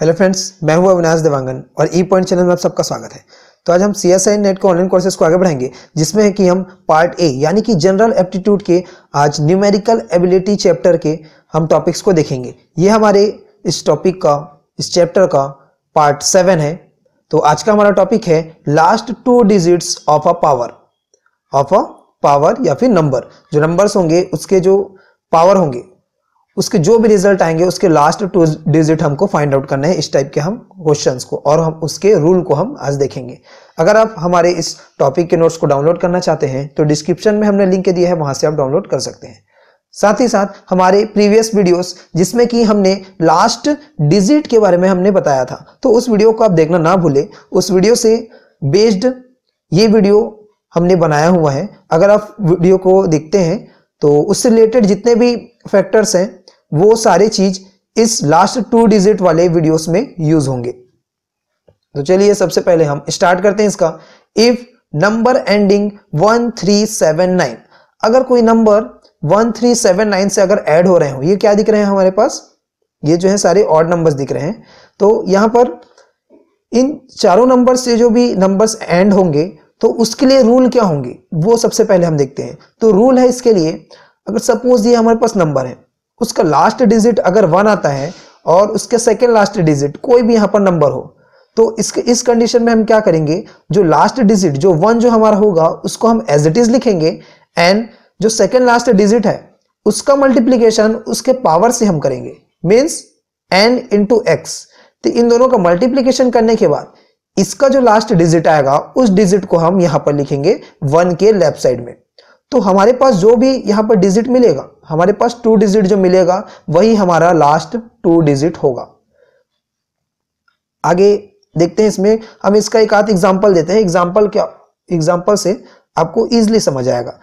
hello friends मैं हूं अविनाश देवांगन और ई पॉइंट चैनल में आप सबका स्वागत है तो आज हम सी एस आई नेट के ऑनलाइन कोर्सेज को आगे बढ़ाएंगे जिसमें है कि हम पार्ट ए यानी कि जनरल एप्टीट्यूड के आज न्यूमेरिकल एबिलिटी चैप्टर के हम टॉपिक्स को देखेंगे ये हमारे इस टॉपिक का इस चैप्टर का पार्ट सेवन है तो आज का हमारा टॉपिक है last two digits of a power of a power या फिर नंबर जो नंबर्स होंगे उसके जो पावर होंगे उसके जो भी रिजल्ट आएंगे उसके लास्ट टू डिजिट हमको फाइंड आउट करना है इस टाइप के हम क्वेश्चन को और हम उसके रूल को हम आज देखेंगे अगर आप हमारे इस टॉपिक के नोट्स को डाउनलोड करना चाहते हैं तो डिस्क्रिप्शन में हमने लिंक दिया है वहां से आप डाउनलोड कर सकते हैं साथ ही साथ हमारे प्रीवियस वीडियोस जिसमें कि हमने लास्ट डिजिट के बारे में हमने बताया था तो उस वीडियो को आप देखना ना भूले उस वीडियो से बेस्ड ये वीडियो हमने बनाया हुआ है अगर आप वीडियो को देखते हैं तो उससे रिलेटेड जितने भी फैक्टर्स हैं वो सारे चीज इस लास्ट टू डिजिट वाले वीडियोस में यूज होंगे तो चलिए सबसे पहले हम स्टार्ट करते हैं इसका इफ नंबर एंडिंग 1379 अगर कोई नंबर 1379 से अगर ऐड हो रहे हो ये क्या दिख रहे हैं हमारे पास ये जो है सारे ऑड नंबर्स दिख रहे हैं तो यहां पर इन चारों नंबर से जो भी नंबर्स एंड होंगे तो उसके लिए रूल क्या होंगे वो सबसे पहले हम देखते हैं तो रूल है इसके लिए अगर सपोज ये हमारे पास नंबर है उसका लास्ट डिजिट अगर वन आता है और उसके सेकेंड लास्ट डिजिट कोई भी यहाँ पर नंबर हो तो इस इस कंडीशन में हम क्या करेंगे जो लास्ट डिजिट जो वन जो हमारा होगा उसको हम एज इट इज लिखेंगे एंड जो सेकेंड लास्ट डिजिट है उसका मल्टीप्लीकेशन उसके पावर से हम करेंगे मीन्स एन इंटू एक्स तो इन दोनों का मल्टीप्लीकेशन करने के बाद इसका जो लास्ट डिजिट आएगा उस डिजिट को हम यहाँ पर लिखेंगे वन के लेफ्ट साइड में तो हमारे पास जो भी यहाँ पर डिजिट मिलेगा हमारे पास टू डिजिट जो मिलेगा वही हमारा लास्ट टू डिजिट होगा आगे देखते हैं इसमें हम इसका एक आध एग्जाम्पल देते हैं एग्जाम्पल क्या एग्जाम्पल से आपको इजिली समझ आएगा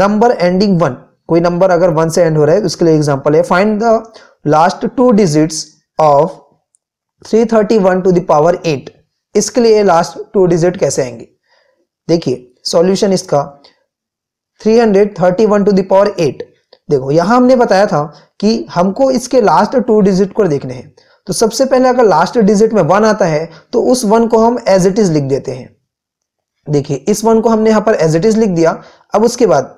नंबर एंडिंग वन कोई नंबर अगर वन से एंड हो रहा है उसके लिए एग्जाम्पल है find the last two digits of 331 to the power 8 इसके लिए लास्ट टू डिजिट कैसे आएंगे देखिए सॉल्यूशन इसका 331 टू द पावर 8 देखो यहां हमने बताया था कि हमको इसके लास्ट टू डिजिट को देखने हैं तो सबसे पहले अगर लास्ट डिजिट में वन आता है तो उस वन को हम एज इट इज लिख देते हैं देखिए इस वन को हमने यहां पर एज इट इज लिख दिया अब उसके बाद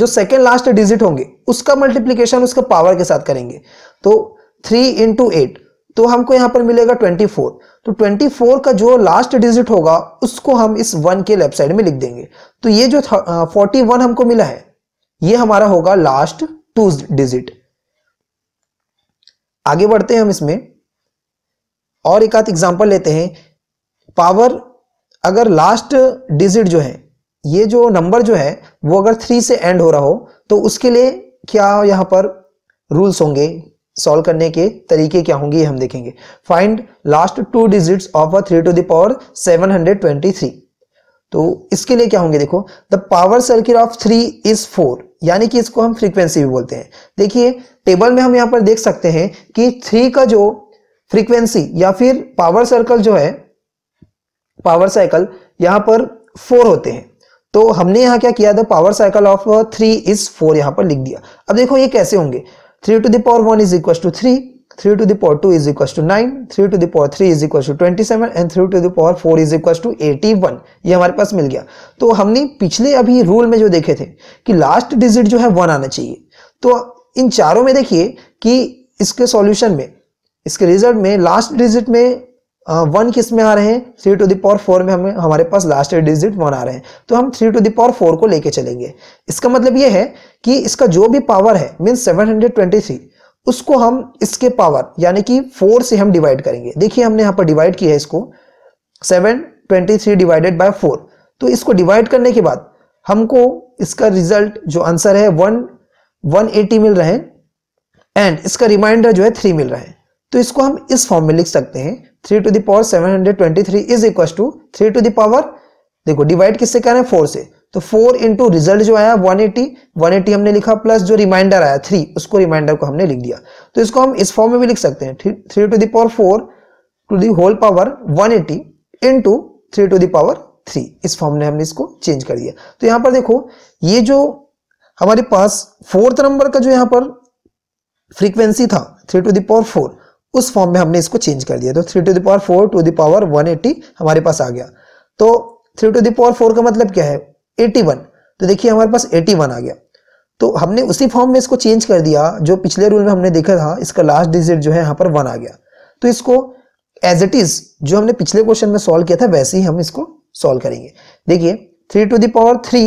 जो सेकेंड लास्ट डिजिट होंगे उसका मल्टीप्लीकेशन उसके पावर के साथ करेंगे तो थ्री इंटू एट तो हमको यहां पर मिलेगा 24 तो 24 का जो लास्ट डिजिट होगा उसको हम इस वन के लेफ्ट साइड में लिख देंगे तो ये जो फोर्टी वन हमको मिला है ये हमारा होगा लास्ट टू डिजिट आगे बढ़ते हैं हम इसमें और एक आध एग्जाम्पल लेते हैं पावर अगर लास्ट डिजिट जो है ये जो नंबर जो है वो अगर थ्री से एंड हो रहा हो तो उसके लिए क्या यहां पर रूल्स होंगे सॉल्व करने के तरीके क्या होंगे हम देखेंगे find last two digits of a three to the power seven hundred twenty three तो इसके लिए क्या होंगे देखो the power circuit of three is four यानी कि इसको हम फ्रीक्वेंसी भी बोलते हैं देखिए टेबल में हम यहां पर देख सकते हैं कि थ्री का जो फ्रीक्वेंसी या फिर पावर सर्कल जो है पावर साइकिल यहां पर फोर होते हैं तो हमने यहां क्या किया था power cycle of three is four यहां पर लिख दिया अब देखो ये कैसे होंगे 3 to the power 1 is equals to 3 3 to the power 2 is equals to 9 3 to the power 3 is equals to 27 and 3 to the power 4 is equals to 81 ये हमारे पास मिल गया तो हमने पिछले अभी रूल में जो देखे थे कि लास्ट डिजिट जो है वन आना चाहिए तो इन चारों में देखिए कि इसके सॉल्यूशन में इसके रिजल्ट में लास्ट डिजिट में वन किस में आ रहे हैं थ्री टू दावर फोर में हमें हमारे पास लास्ट डिजिट वन आ रहे हैं तो हम थ्री टू दावर फोर को लेके चलेंगे इसका मतलब ये है कि इसका जो भी पावर है mean seven hundred twenty three उसको हम इसके पावर यानी कि फोर से हम डिवाइड करेंगे देखिए हमने यहाँ पर डिवाइड किया है इसको seven twenty three divided by four तो इसको डिवाइड करने के बाद हमको इसका रिजल्ट जो आंसर है वन वन एटी मिल रहा है एंड इसका रिमाइंडर जो है थ्री मिल रहा है तो इसको हम इस फॉर्म में लिख सकते हैं three to the power seven hundred twenty three is equal to three to the power देखो डिवाइड किससे कर रहे हैं फोर से तो फोर इंटू रिजल्ट जो आया वन एटी वन एटी हमने लिखा प्लस जो रिमाइंडर आया थ्री उसको रिमाइंडर को हमने लिख दिया तो इसको हम इस फॉर्म में भी लिख सकते हैं three to the power four to the whole power one eighty into three to the power three इस फॉर्म ने हमने इसको चेंज कर दिया तो यहां पर देखो ये जो हमारे पास फोर्थ नंबर का जो यहां पर फ्रीक्वेंसी था थ्री टू दावर फोर उस फॉर्म में हमने इसको चेंज कर दिया तो three to the power four to the power one eighty हमारे पास आ गया तो थ्री टू दावर फोर का मतलब क्या है एटी वन तो देखिए हमारे पास एटी वन आ गया तो हमने उसी फॉर्म में इसको चेंज कर दिया जो पिछले रूल में हमने देखा था इसका लास्ट डिजिट जो है यहाँ पर वन आ गया तो इसको एज इट इज जो हमने पिछले क्वेश्चन में सॉल्व किया था वैसे ही हम इसको सॉल्व करेंगे देखिए three to the power three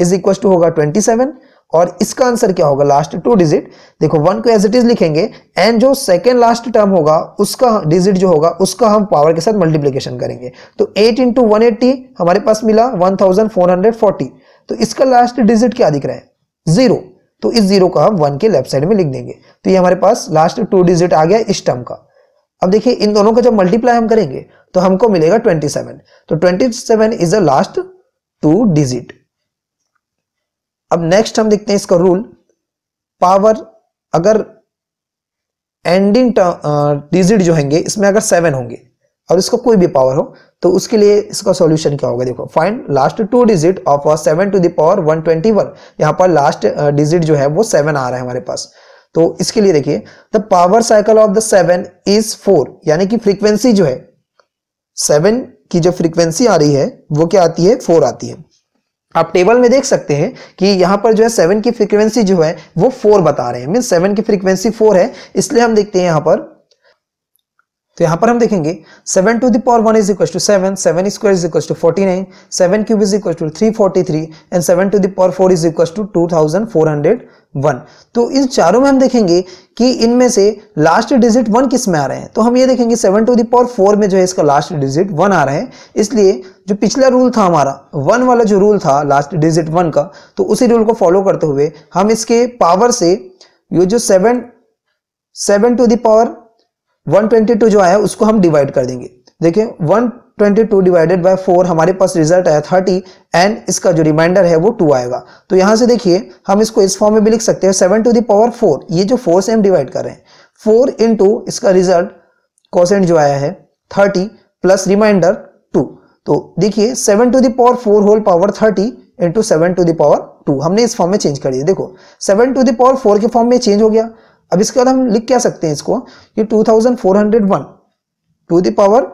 is equal to होगा ट्वेंटी सेवन और इसका आंसर क्या होगा लास्ट टू डिजिट देखो वन को एज इट इज लिखेंगे एंड जो सेकेंड लास्ट टर्म होगा उसका डिजिट जो होगा उसका हम पावर के साथ मल्टीप्लीकेशन करेंगे तो एट इंटू वन एट्टी हमारे पास मिला one thousand four hundred forty तो इसका लास्ट डिजिट क्या दिख रहा है जीरो तो इस जीरो का हम वन के लेफ्ट साइड में लिख देंगे तो ये हमारे पास लास्ट टू डिजिट आ गया इस टर्म का अब देखिए इन दोनों का जब मल्टीप्लाई हम करेंगे तो हमको मिलेगा सेवन तो seven is the last two digit अब नेक्स्ट हम देखते हैं इसका रूल पावर अगर एंडिंग डिजिट जो होंगे इसमें अगर सेवन होंगे और इसका कोई भी पावर हो तो उसके लिए इसका सॉल्यूशन क्या होगा देखो find last two digit of seven to the power one twenty one यहाँ पर लास्ट डिजिट जो है वो सेवन आ रहा है हमारे पास तो इसके लिए देखिए the power cycle of the seven is four यानी कि फ्रीक्वेंसी जो है सेवन की जो फ्रीक्वेंसी आ रही है वो क्या आती है फोर आती है आप टेबल में देख सकते हैं कि यहाँ पर जो है सेवन की फ्रीक्वेंसी जो है वो फोर बता रहे हैं मीन सेवन की फ्रीक्वेंसी फोर है इसलिए हम देखते हैं यहाँ पर तो यहाँ पर हम देखेंगे seven to the power one is equal to seven seven square is equal to forty nine seven cube is equal to three forty three and seven to the power four is equal to two thousand four hundred one तो इन चारों में हम देखेंगे कि इनमें से last digit one किस में आ रहे हैं तो हम ये देखेंगे सेवन टू दावर फोर में जो है इसका लास्ट डिजिट वन आ रहा है इसलिए जो पिछला रूल था हमारा वन वाला जो रूल था लास्ट डिजिट वन का तो उसी रूल को फॉलो करते हुए हम इसके पावर से ये जो seven seven to the power one twenty two जो आया उसको हम डिवाइड कर देंगे देखें टू डिवाइडेड बाई फोर हमारे पास रिजल्ट आया थर्टी एंड इसका जो रिमाइंडर है वो टू आएगा तो यहाँ से देखिए हम इसको इस फॉर्म में भी लिख सकते हैं सेवन टू दावर फोर ये जो फोर से हम डिवाइड कर रहे हैं 4 इंटू इसका रिजल्ट कॉसेंट जो आया है थर्टी प्लस रिमाइंडर टू तो देखिए seven to the power four whole power 30 into seven to the power two हमने इस फॉर्म में चेंज कर दिया देखो सेवन टू दावर फोर के फॉर्म में चेंज हो गया अब इसके बाद हम लिख क्या सकते हैं इसको कि two thousand four hundred one to the power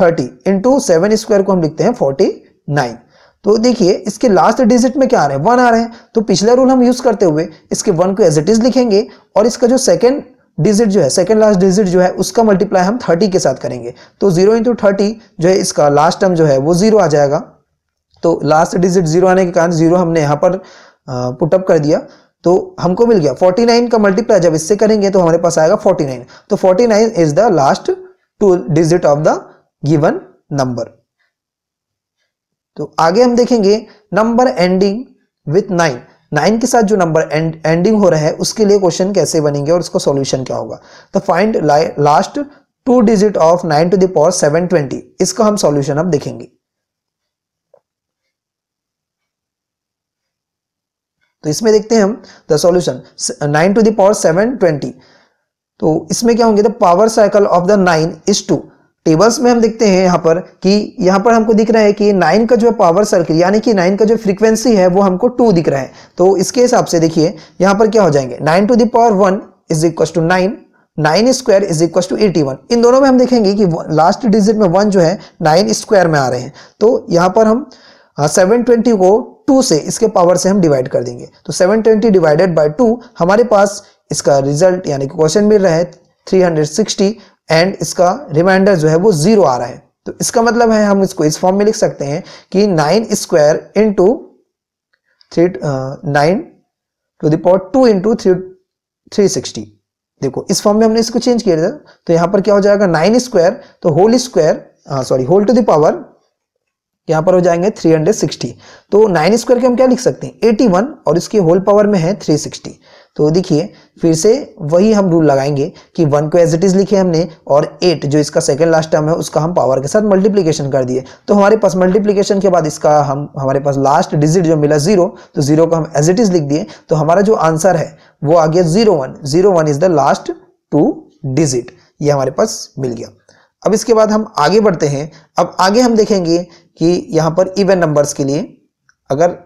thirty into seven square को हम लिखते हैं फोर्टी नाइन तो देखिए इसके लास्ट डिजिट में क्या आ रहे हैं वन आ रहे हैं तो पिछला रूल हम यूज करते हुए इसके वन को एज इट इज लिखेंगे और इसका जो सेकेंड डिजिट जो है सेकेंड लास्ट डिजिट जो है उसका मल्टीप्लाई हम थर्टी के साथ करेंगे तो जीरो इंटू थर्टी जो है इसका लास्ट टर्म जो है वो जीरो आ जाएगा तो लास्ट डिजिट जीरो आने के कारण जीरो हमने यहाँ पर पुटअप कर दिया तो हमको मिल गया 49 का मल्टीप्लाई जब इससे करेंगे तो हमारे पास आएगा 49 तो 49 is the last two digit of the given number तो आगे हम देखेंगे number ending with nine nine के साथ जो नंबर एंड, एंडिंग हो रहा है उसके लिए क्वेश्चन कैसे बनेंगे और उसका सॉल्यूशन क्या होगा तो find last two digit of nine to the power seven twenty इसका हम सॉल्यूशन अब देखेंगे तो इसमें देखते हैं हम the solution nine to the power seven twenty तो इसमें क्या होंगे the power cycle of the nine is two tables में हम देखते हैं यहाँ पर कि यहाँ पर हमको दिख रहा है कि नाइन का जो है पावर सर्किल यानी कि नाइन का जो फ्रीक्वेंसी है वो हमको टू दिख रहा है तो इसके हिसाब से देखिए यहाँ पर क्या हो जाएंगे nine to the power one is equal to nine nine square is equal to eighty one इन दोनों में हम देखेंगे कि लास्ट डिजिट में वन जो है नाइन स्क्वायर में आ रहे हैं तो यहाँ पर हम सेवन हाँ, ट्वेंटी को टू से इसके पावर से हम डिवाइड कर देंगे तो seven twenty divided by two हमारे पास इसका रिजल्ट यानी कि क्वेश्चन मिल रहा है 360 एंड इसका रिमाइंडर जो है वो जीरो आ रहा है तो इसका मतलब है हम इसको इस फॉर्म में लिख सकते हैं कि nine square into three nine to the power two into three three sixty देखो इस फॉर्म में हमने इसको चेंज किया था तो यहां पर क्या हो जाएगा नाइन स्क्वायर तो whole square sorry whole to the power यहां पर हो जाएंगे 360 तो 9 स्क्वायर के हम क्या लिख सकते हैं 81 और इसकी होल पावर में है 360 तो देखिए फिर से वही हम रूल लगाएंगे कि वन को एज इट इज़ लिखे हमने और एट जो इसका सेकेंड लास्ट टर्म है उसका हम पावर के साथ मल्टीप्लीकेशन कर दिए तो हमारे पास मल्टीप्लीकेशन के बाद इसका हम हमारे पास लास्ट डिजिट जो मिला जीरो तो जीरो को हम एज इट इज़ लिख दिए तो हमारा जो आंसर है वो आ गया zero one zero one is the last two digit ये हमारे पास मिल गया अब इसके बाद हम आगे बढ़ते हैं अब आगे हम देखेंगे कि यहाँ पर इवन नंबर्स के लिए अगर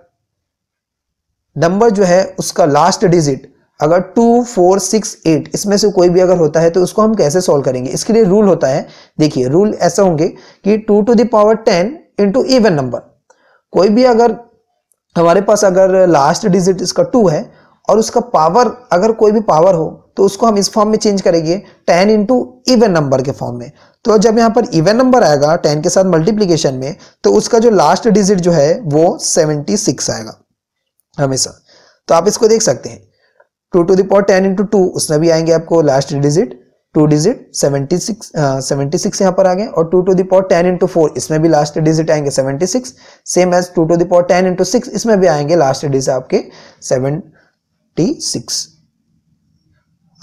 नंबर जो है उसका लास्ट डिजिट अगर टू फोर सिक्स एट इसमें से कोई भी अगर होता है तो उसको हम कैसे सॉल्व करेंगे इसके लिए रूल होता है देखिए रूल ऐसा होंगे कि two to the power ten into even number कोई भी अगर हमारे पास अगर लास्ट डिजिट इसका टू है और उसका पावर अगर कोई भी पावर हो तो उसको हम इस फॉर्म में चेंज करेंगे टेन इंटू इवन नंबर के फॉर्म में तो जब यहाँ पर इवन नंबर आएगा टेन के साथ मल्टीप्लीकेशन में तो उसका जो लास्ट डिजिट जो है वो सेवेंटी सिक्स आएगा हमेशा तो आप इसको देख सकते हैं two to the power ten into two उसमें भी आएंगे आपको last digit two digit seventy six seventy six यहाँ पर आ गए और two to the power ten into four इसमें भी लास्ट डिजिट आएंगे seventy six same as two to the power ten into six इसमें भी आएंगे लास्ट डिजिट आपके सेवेंटी सिक्स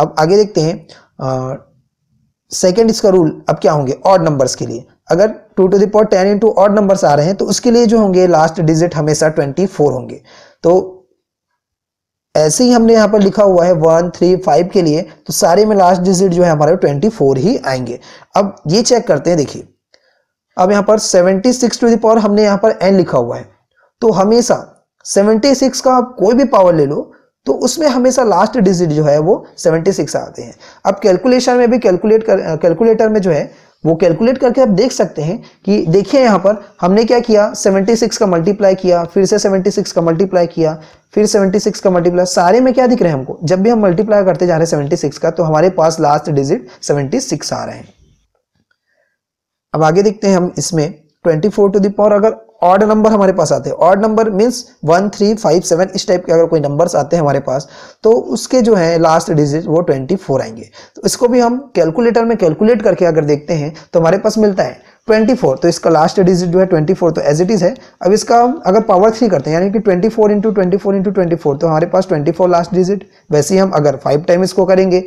अब आगे देखते हैं सेकेंड इसका रूल अब क्या होंगे ऑड नंबर्स के लिए अगर two to the power ten into odd numbers आ रहे हैं तो उसके लिए जो होंगे लास्ट डिजिट हमेशा ट्वेंटी फोर होंगे तो ऐसे ही हमने यहाँ पर लिखा हुआ है वन थ्री फाइव के लिए तो सारे में लास्ट डिजिट जो है हमारे ट्वेंटी फोर ही आएंगे अब ये चेक करते हैं देखिए अब यहाँ पर सेवेंटी सिक्स टू दावर हमने यहाँ पर एन लिखा हुआ है तो हमेशा सेवेंटी सिक्स का आप कोई भी पावर ले लो तो उसमें हमेशा लास्ट डिजिट जो है वो 76 आते हैं अब कैलकुलेशन में भी कैलकुलेट कर कैलकुलेटर में जो है वो कैलकुलेट करके आप देख सकते हैं कि देखिए यहाँ पर हमने क्या किया 76 का मल्टीप्लाई किया फिर से 76 का मल्टीप्लाई किया फिर 76 का मल्टीप्लाई सारे में क्या दिख रहे हैं हमको जब भी हम मल्टीप्लाई करते जा रहे हैं 76 का तो हमारे पास लास्ट डिजिट 76 आ रहे हैं अब आगे देखते हैं हम इसमें 24 टू दावर अगर ऑड नंबर हमारे पास आते हैं odd number means one three five seven इस टाइप के अगर कोई नंबर्स आते हैं हमारे पास तो उसके जो है लास्ट डिजिट वो ट्वेंटी फोर आएंगे तो इसको भी हम कैलकुलेटर में कैलकुलेट करके अगर देखते हैं तो हमारे पास मिलता है 24 तो इसका लास्ट डिजिट जो है 24 तो एज इट इज़ है अब इसका अगर पावर थ्री करते हैं यानी कि 24 four into twenty four into तो हमारे पास 24 लास्ट डिजिट वैसे ही हम अगर फाइव टाइम इसको करेंगे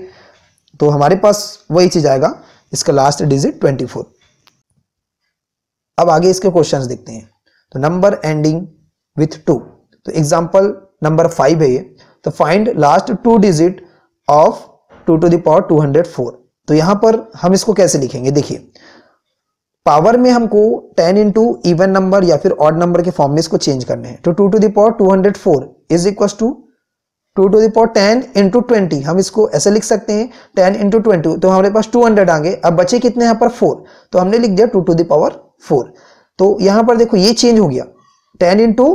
तो हमारे पास वही चीज़ आएगा इसका लास्ट डिजिट 24 अब आगे इसके क्वेश्चंस देखते हैं तो नंबर एंडिंग विथ टू तो एग्जाम्पल नंबर फाइव है ये तो find last two digit of two to the power two hundred four तो यहां पर हम इसको कैसे लिखेंगे देखिए पावर में हमको 10 इंटू इवन नंबर या फिर ऑड नंबर के फॉर्म में इसको चेंज करने हैं तो two to the power two hundred four is equal to two to the power ten into twenty हम इसको ऐसे लिख सकते हैं टेन इंटू ट्वेंटी तो हमारे पास टू हंड्रेड आ गए अब बचे कितने यहाँ पर फोर तो हमने लिख दिया टू टू दावर फोर तो यहां पर देखो ये चेंज हो गया टेन इंटू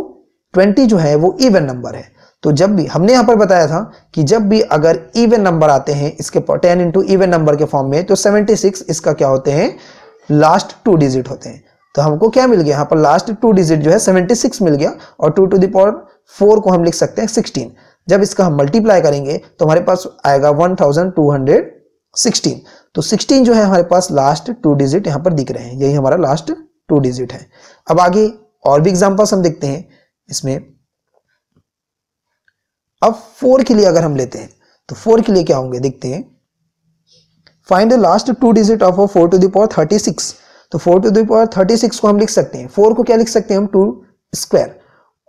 ट्वेंटी जो है वो इवन नंबर है तो जब भी हमने यहां पर बताया था कि जब भी अगर इवन नंबर आते हैं इसके टेन इंटू इवन नंबर के फॉर्म में तो सेवेंटी सिक्स इसका क्या होते हैं लास्ट टू डिजिट होते हैं तो हमको क्या मिल गया यहां पर लास्ट टू डिजिट जो है सेवेंटी सिक्स मिल गया और टू टू दावर फोर को हम लिख सकते हैं सिक्सटीन जब इसका हम मल्टीप्लाई करेंगे तो हमारे पास आएगा one thousand two hundred sixteen तो सिक्सटीन जो है हमारे पास लास्ट टू डिजिट यहां पर दिख रहे हैं यही हमारा लास्ट टू डिजिट है अब आगे और भी एग्जाम्पल्स हम देखते हैं इसमें अब फोर के लिए अगर हम लेते हैं तो फोर के लिए क्या होंगे देखते हैं find the last two digit of four to the power thirty six तो four to the power thirty six को हम लिख सकते हैं फोर को क्या लिख सकते हैं हम टू स्क्वायर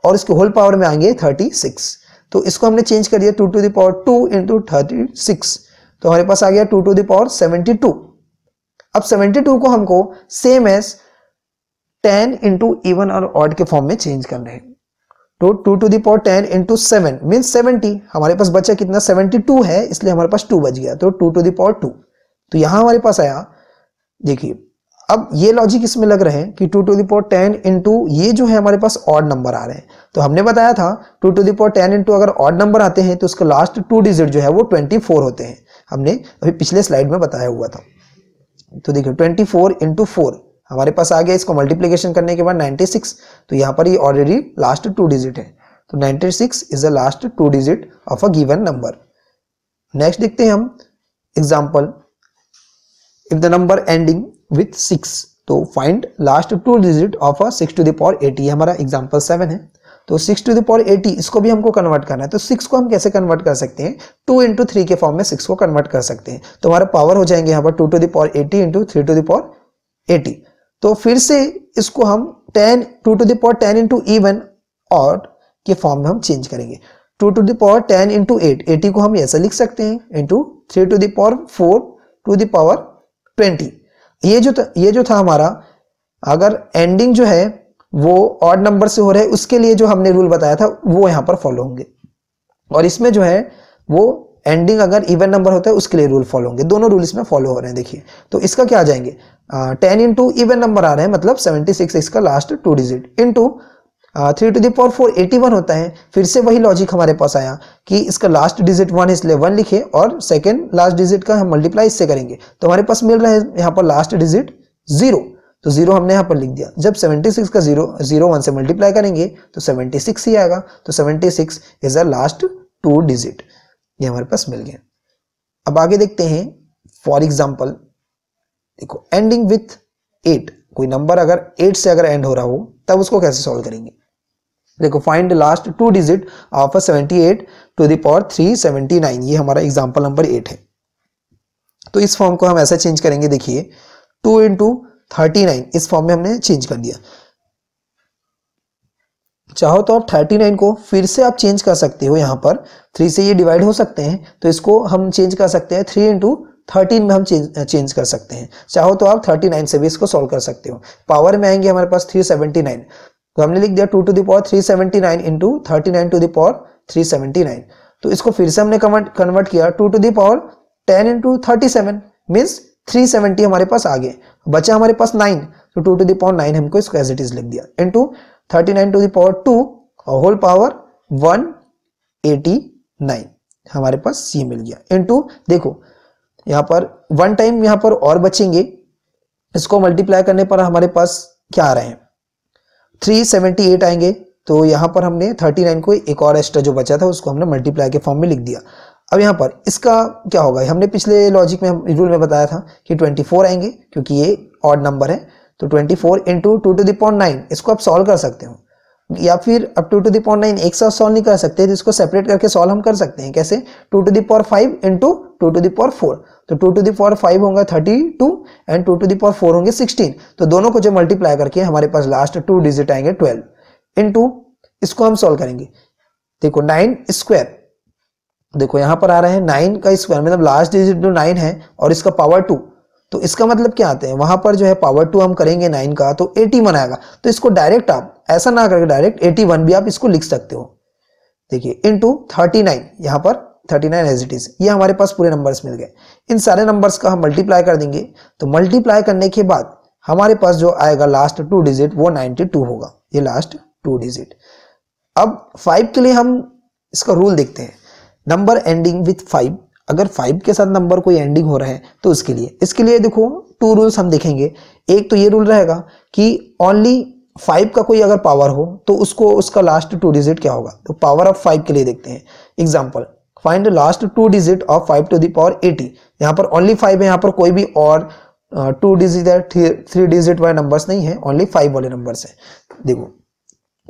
और इसके होल पावर में आएंगे थर्टी सिक्स तो इसको हमने चेंज कर दिया two to the power two into thirty six तो हमारे पास आ गया two to the power seventy two अब सेवेंटी टू को हमको same as ten into even और ऑड के फॉर्म में चेंज कर रहे हैं तो two to the power ten into seven mean seventy हमारे पास बचा कितना सेवेंटी टू है इसलिए हमारे पास टू बच गया तो टू टू दावर टू तो यहां हमारे पास आया देखिए अब ये लॉजिक इसमें लग रहे हैं कि two to the power ten into ये जो है हमारे पास ऑड नंबर आ रहे हैं तो हमने बताया था two to the power ten into अगर ऑड नंबर आते हैं तो उसका लास्ट टू डिजिट जो है वो ट्वेंटी फोर होते हैं हमने अभी पिछले स्लाइड में बताया हुआ था तो देखिए ट्वेंटी फोर इंटू फोर हमारे पास आ गया इसको मल्टीप्लीकेशन करने के बाद 96 तो यहाँ पर ये ऑलरेडी लास्ट टू डिजिट है तो 96 is the last two digit of a given number next देखते हैं हम example if the number ending with six तो find last two digit of a six to the power eighty हमारा example seven है तो six to the power eighty इसको भी हमको कन्वर्ट करना है तो सिक्स को हम कैसे कन्वर्ट कर सकते हैं टू इंटू थ्री के फॉर्म में सिक्स को कन्वर्ट कर सकते हैं तो हमारा पावर हो जाएंगे यहाँ पर to to the power eighty into three to the power eighty तो फिर से इसको हम ten to to the power ten into even और के फॉर्म में हम चेंज करेंगे to to the power ten into eight eighty को हम ऐसा लिख सकते हैं into three to the power four to the power twenty ये जो था, ये जो था हमारा अगर एंडिंग जो है वो ऑड नंबर से हो रहा है उसके लिए जो हमने रूल बताया था वो यहाँ पर फॉलो होंगे और इसमें जो है वो एंडिंग अगर इवन नंबर होता है उसके लिए रूल फॉलो होंगे दोनों रूल इसमें फॉलो हो रहे हैं देखिए तो इसका क्या आ जाएंगे ten into even number आ रहे हैं मतलब सेवेंटी सिक्स इसका last two digit into three to the power four eighty one होता है फिर से वही लॉजिक हमारे पास आया कि इसका लास्ट डिजिट वन इसलिए वन लिखे और सेकेंड लास्ट डिजिट का हम मल्टीप्लाई इससे करेंगे तो हमारे पास मिल रहा है यहाँ पर लास्ट डिजिट जीरो तो जीरो हमने यहाँ पर लिख दिया जब 76 का जीरो जीरो वन से मल्टीप्लाई करेंगे तो 76 ही आएगा तो 76 is a last two digit ये हमारे पास मिल गया अब आगे देखते हैं फॉर एग्जाम्पल देखो एंडिंग विथ एट कोई नंबर अगर एट से अगर एंड हो रहा हो तब उसको कैसे सॉल्व करेंगे देखो find last two digit of seventy eight to the power three seventy nine ये हमारा एग्जाम्पल नंबर एट है तो इस फॉर्म को हम ऐसा चेंज करेंगे देखिए टू इंटू थर्टी नाइन इस फॉर्म में हमने चेंज कर दिया चाहो तो आप थर्टी नाइन को फिर से आप चेंज कर सकते हो यहाँ पर थ्री से ये डिवाइड हो सकते हैं तो इसको हम चेंज कर सकते हैं थ्री इंटू थर्टीन में हम चेंज चेंज कर सकते हैं चाहो तो आप थर्टी नाइन से भी इसको सॉल्व कर सकते हो पावर में आएंगे हमारे पास थ्री सेवेंटी नाइन तो हमने लिख दिया two to power three seventy nine into thirty nine to the power three seventy nine तो इसको फिर से हमने कन्वर्ट कन्वर्ट किया two to the power ten into thirty seven means three seventy हमारे पास आ गए बचा हमारे पास नाइन तो two to the power nine हमको इसको एज इट इज लिख दिया इंटू 39 टू दावर टू और होल पावर 189 हमारे पास सी मिल गया इनटू देखो यहाँ पर वन टाइम यहाँ पर और बचेंगे इसको मल्टीप्लाई करने पर हमारे पास क्या आ रहे हैं 378 आएंगे तो यहाँ पर हमने 39 को एक और एक्स्ट्रा जो बचा था उसको हमने मल्टीप्लाई के फॉर्म में लिख दिया अब यहाँ पर इसका क्या होगा हमने पिछले लॉजिक में रूल में बताया था कि 24 आएंगे क्योंकि ये ऑड नंबर है तो 24 फोर इंटू टू टू दाउंड नाइन इसको आप सॉल्व कर सकते हो या फिर अब टू टू दाउंड नाइन एक साथ सॉल्व नहीं कर सकते तो इसको सेपरेट करके सॉल्व हम कर सकते हैं कैसे two to the power five into two to the power four तो टू टू दावर फाइव होगा thirty two and two to the power four होंगे सिक्सटीन तो दोनों को जो मल्टीप्लाई करके हमारे पास लास्ट टू डिजिट आएंगे ट्वेल्व इंटू इसको हम सॉल्व करेंगे देखो नाइन स्क्वायर देखो यहां पर आ रहा है नाइन का स्क्वायर मतलब लास्ट डिजिट जो नाइन है और इसका पावर टू तो इसका मतलब क्या आते हैं वहां पर जो है पावर टू हम करेंगे नाइन का तो एटी वन आएगा तो इसको डायरेक्ट आप ऐसा ना करके डायरेक्ट एटी वन भी आप इसको लिख सकते हो देखिए इन टू थर्टी नाइन यहाँ पर thirty nine as it is ये हमारे पास पूरे नंबर्स मिल गए इन सारे नंबर्स का हम मल्टीप्लाई कर देंगे तो मल्टीप्लाई करने के बाद हमारे पास जो आएगा लास्ट टू डिजिट वो नाइनटी टू होगा ये लास्ट टू डिजिट अब फाइव के लिए हम इसका रूल देखते हैं नंबर एंडिंग विथ फाइव अगर फाइव के साथ नंबर कोई एंडिंग हो रहा है तो उसके लिए इसके लिए देखो टू रूल्स हम देखेंगे एक तो ये रूल रहेगा कि ओनली फाइव का कोई अगर पावर हो तो उसको उसका लास्ट टू डिजिट क्या होगा तो पावर ऑफ फाइव के लिए देखते हैं example find last two digit of five to the power eighty यहाँ पर ओनली फाइव है यहाँ पर कोई भी और टू डिजिट या थ्री डिजिट वाले नंबर्स नहीं है ओनली फाइव वाले नंबर्स हैं देखो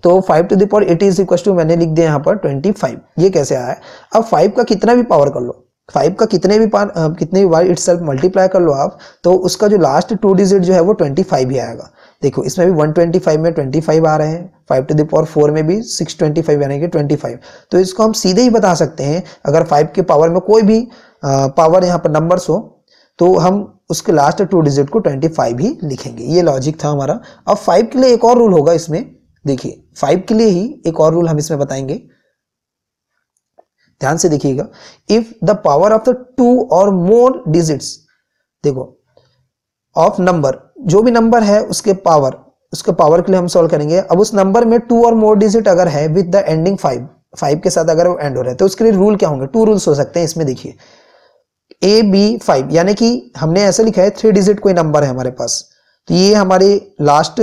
तो five to the power eighty is equal to मैंने लिख दिया यहाँ पर ट्वेंटी फाइव ये कैसे आया अब फाइव का कितना भी पावर कर लो फाइव का कितने भी पार कितने भी बार इट्स मल्टीप्लाई कर लो आप तो उसका जो लास्ट टू डिजिट जो है वो ट्वेंटी फाइव ही आएगा देखो इसमें भी वन ट्वेंटी फाइव में ट्वेंटी फाइव आ रहे हैं फाइव टू दावर फोर में भी सिक्स ट्वेंटी फाइव यानी कि ट्वेंटी फाइव तो इसको हम सीधे ही बता सकते हैं अगर फाइव के पावर में कोई भी पावर यहाँ पर नंबर्स हो तो हम उसके लास्ट टू डिजिट को ट्वेंटी फाइव ही लिखेंगे ये लॉजिक था हमारा अब फाइव के लिए एक और रूल होगा इसमें देखिए फाइव के लिए ही एक और रूल हम इसमें बताएंगे ध्यान से देखिएगा if the power of the two और मोर डिजिट्स देखो ऑफ नंबर जो भी नंबर है उसके पावर उसके पावर के लिए हम सॉल्व करेंगे अब उस नंबर में टू और मोर डिजिट अगर है with the ending five five के साथ अगर वो एंड हो रहा है तो उसके लिए रूल क्या होंगे टू रूल्स हो सकते हैं इसमें देखिए ए बी फाइव यानी कि हमने ऐसा लिखा है थ्री डिजिट कोई नंबर है हमारे पास तो ये हमारी लास्ट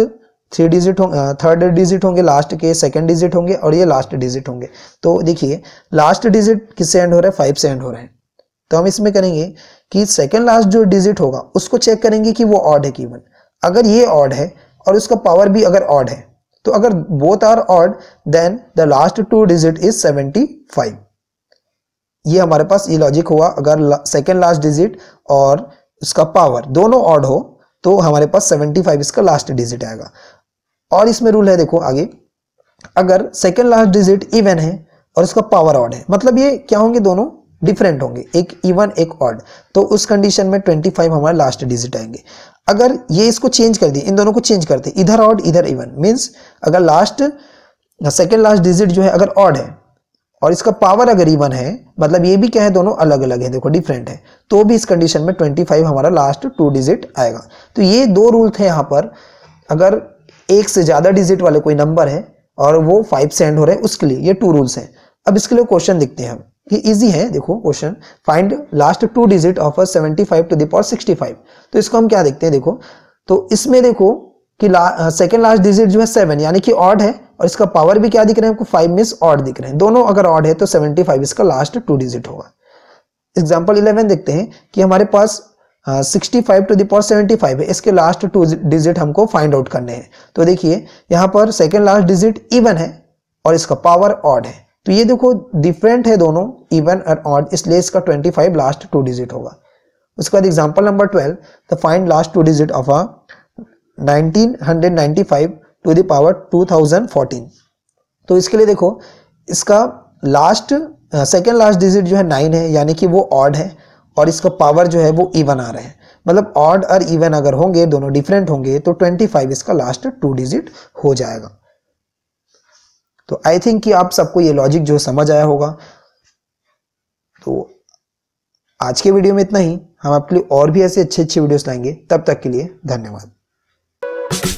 थ्री डिजिट होंगे थर्ड डिजिट होंगे लास्ट के सेकंड डिजिट होंगे और ये लास्ट डिजिट होंगे तो देखिए लास्ट डिजिट किससे एंड हो रहा है फाइव से एंड हो रहा है तो हम इसमें करेंगे कि सेकंड लास्ट जो डिजिट होगा उसको चेक करेंगे कि वो ऑड है कीवन अगर ये ऑड है और उसका पावर भी अगर ऑड है तो अगर both are odd then the last two digit is seventy five ये हमारे पास ये लॉजिक हुआ अगर सेकेंड लास्ट डिजिट और उसका पावर दोनों ऑड हो तो हमारे पास 75 इसका लास्ट डिजिट आएगा और इसमें रूल है देखो आगे अगर सेकेंड लास्ट डिजिट इवन है और इसका पावर ऑड है मतलब ये क्या होंगे दोनों डिफरेंट होंगे एक इवन एक ऑड तो उस कंडीशन में 25 हमारे लास्ट डिजिट आएंगे अगर ये इसको चेंज कर दिए इन दोनों को चेंज करते इधर ऑड इधर इवन मीन्स अगर लास्ट सेकेंड लास्ट डिजिट जो है अगर ऑड है और इसका पावर अगर इवन है मतलब ये भी क्या है दोनों अलग अलग है देखो डिफरेंट है तो भी इस कंडीशन में 25 हमारा लास्ट टू डिजिट आएगा तो ये दो रूल थे यहाँ पर अगर एक से ज़्यादा डिजिट वाले कोई नंबर है और वो फाइव से एंड हो रहे हैं उसके लिए ये टू रूल्स हैं अब इसके लिए क्वेश्चन देखते हैं हम ये इजी है देखो question find last two digit of seventy five to the power sixty five तो इसको हम क्या देखते हैं देखो तो इसमें देखो कि सेकेंड लास्ट डिजिट जो है सेवन यानी कि ऑड है और इसका पावर भी क्या दिख रहे हैं आपको फाइव मीन्स ऑड दिख रहे हैं दोनों अगर ऑड है तो सेवेंटी फाइव इसका लास्ट टू डिजिट होगा एग्जाम्पल इलेवन देखते हैं कि हमारे पास sixty five to the power seventy five है इसके लास्ट टू डिजिट हमको फाइंड आउट करने हैं तो देखिए यहाँ पर सेकेंड लास्ट डिजिट इवन है और इसका पावर ऑड है तो ये देखो डिफरेंट है दोनों इवन और ऑड इसलिए इसका twenty five last two digit होगा उसके बाद example number twelve the find last two digit of hundred ninety five to the power two thousand fourteen तो इसके लिए देखो इसका लास्ट सेकेंड लास्ट डिजिट जो है नाइन है यानी कि वो ऑड है और इसको पावर जो है वो इवन आ रहे है मतलब ऑड और इवन अगर होंगे दोनों डिफरेंट होंगे तो 25 इसका लास्ट टू डिजिट हो जाएगा तो आई थिंक कि आप सबको ये लॉजिक जो समझ आया होगा तो आज के वीडियो में इतना ही हम आपके लिए और भी ऐसे अच्छे अच्छे वीडियोस लाएंगे तब तक के लिए धन्यवाद